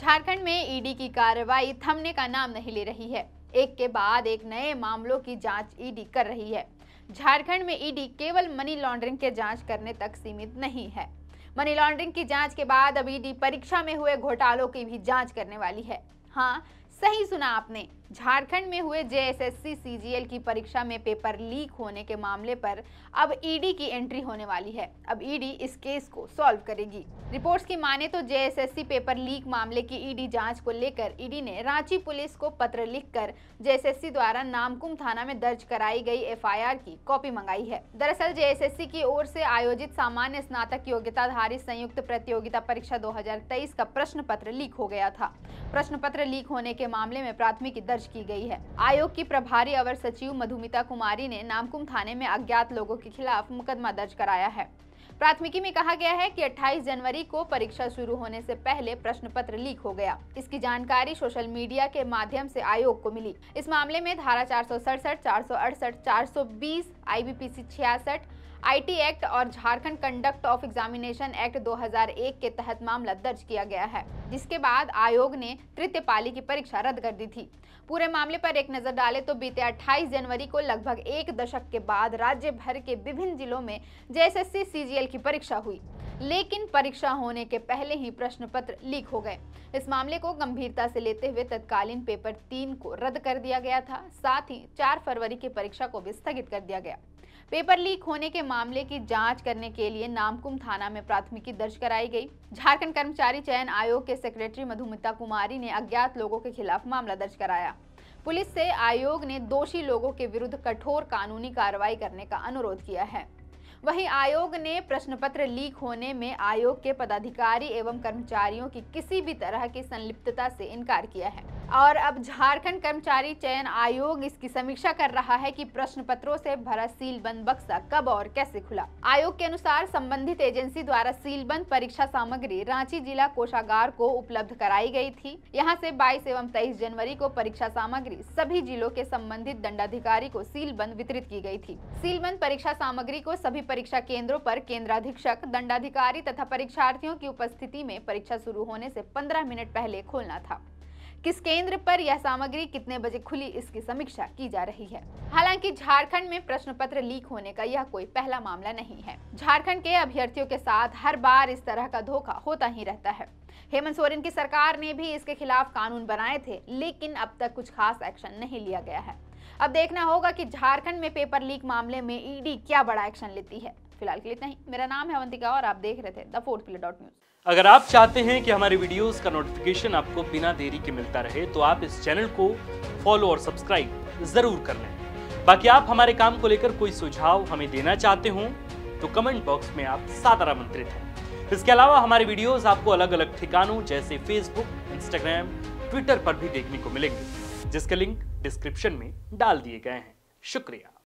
झारखंड में ईडी की कार्रवाई थमने का नाम नहीं ले रही है एक के बाद एक नए मामलों की जांच ईडी कर रही है झारखंड में ईडी केवल मनी लॉन्ड्रिंग के जांच करने तक सीमित नहीं है मनी लॉन्ड्रिंग की जांच के बाद अब ईडी परीक्षा में हुए घोटालों की भी जांच करने वाली है हाँ सही सुना आपने झारखंड में हुए जेएसएससी सीजीएल की परीक्षा में पेपर लीक होने के मामले पर अब ईडी की एंट्री होने वाली है अब ईडी इस केस को सॉल्व करेगी रिपोर्ट्स की माने तो जेएसएससी पेपर लीक मामले की ईडी जांच को लेकर ईडी ने रांची पुलिस को पत्र लिखकर जेएसएससी द्वारा नामकुम थाना में दर्ज कराई गई एफआईआर की कॉपी मंगाई है दरअसल जे की ओर से आयोजित सामान्य स्नातक योग्यताधारी संयुक्त प्रतियोगिता परीक्षा दो का प्रश्न पत्र लीक हो गया था प्रश्न पत्र लीक होने के मामले में प्राथमिकी दर्ज दर्ज की गई है आयोग की प्रभारी अवर सचिव मधुमिता कुमारी ने नामकुम थाने में अज्ञात लोगों के खिलाफ मुकदमा दर्ज कराया है प्राथमिकी में कहा गया है कि 28 जनवरी को परीक्षा शुरू होने से पहले प्रश्न पत्र लीक हो गया इसकी जानकारी सोशल मीडिया के माध्यम से आयोग को मिली इस मामले में धारा चार सौ सड़सठ चार सौ अड़सठ चार सौ बीस आई बी पी सी छियासठ आईटी एक्ट और Jharkhand conduct of examination act 2001 के तहत मामला दर्ज किया गया है जिसके बाद आयोग ने तृतीय पाली की परीक्षा रद्द कर दी थी पूरे मामले पर एक नजर डालें तो बीते 28 जनवरी को लगभग एक दशक के बाद राज्य भर के विभिन्न जिलों में जे एस की परीक्षा हुई लेकिन परीक्षा होने के पहले ही प्रश्न पत्र लीक हो गए इस मामले को गंभीरता से लेते हुए तत्कालीन पेपर तीन को रद्द कर दिया गया था साथ ही चार फरवरी की परीक्षा को भी स्थगित कर दिया गया पेपर लीक होने के मामले की जांच करने के लिए नामकुम थाना में प्राथमिकी दर्ज कराई गई झारखंड कर्मचारी चयन आयोग के सेक्रेटरी मधुमिता कुमारी ने अज्ञात लोगों के खिलाफ मामला दर्ज कराया पुलिस से आयोग ने दोषी लोगों के विरुद्ध कठोर कानूनी कार्रवाई करने का अनुरोध किया है वहीं आयोग ने प्रश्न पत्र लीक होने में आयोग के पदाधिकारी एवं कर्मचारियों की किसी भी तरह की संलिप्तता से इनकार किया है और अब झारखंड कर्मचारी चयन आयोग इसकी समीक्षा कर रहा है कि प्रश्न पत्रों से भरा सील बंद बक्सा कब और कैसे खुला आयोग के अनुसार संबंधित एजेंसी द्वारा सील बंद परीक्षा सामग्री रांची जिला कोषागार को उपलब्ध कराई गई थी यहां से 22 एवं 23 जनवरी को परीक्षा सामग्री सभी जिलों के संबंधित दंडाधिकारी को सील बंद वितरित की गयी थी सील बंद परीक्षा सामग्री को सभी परीक्षा केंद्रों पर केंद्राधीक्षक दंडाधिकारी तथा परीक्षार्थियों की उपस्थिति में परीक्षा शुरू होने से 15 मिनट पहले खोलना था किस केंद्र पर यह सामग्री कितने बजे खुली इसकी समीक्षा की जा रही है हालांकि झारखंड में प्रश्न पत्र लीक होने का यह कोई पहला मामला नहीं है झारखंड के अभ्यर्थियों के साथ हर बार इस तरह का धोखा होता ही रहता है हेमंत सोरेन की सरकार ने भी इसके खिलाफ कानून बनाए थे लेकिन अब तक कुछ खास एक्शन नहीं लिया गया है अब देखना होगा कि झारखंड में पेपर लीक मामले में ईडी क्या बड़ा एक्शन लेती है फिलहाल के लिए इतना ही मेरा नाम है अवंतिका और आप देख रहे थे the fourth pillar dot news अगर आप चाहते हैं कि हमारे वीडियोस का नोटिफिकेशन आपको बिना देरी के मिलता रहे तो आप इस चैनल को फॉलो और सब्सक्राइब जरूर कर लें बाकी आप हमारे काम को लेकर कोई सुझाव हमें देना चाहते हो तो कमेंट बॉक्स में आप सादर आमंत्रित हैं इसके अलावा हमारे वीडियोस आपको अलग अलग ठिकानों जैसे फेसबुक इंस्टाग्राम ट्विटर पर भी देखने को मिलेंगे जिसके लिंक डिस्क्रिप्शन में डाल दिए गए हैं शुक्रिया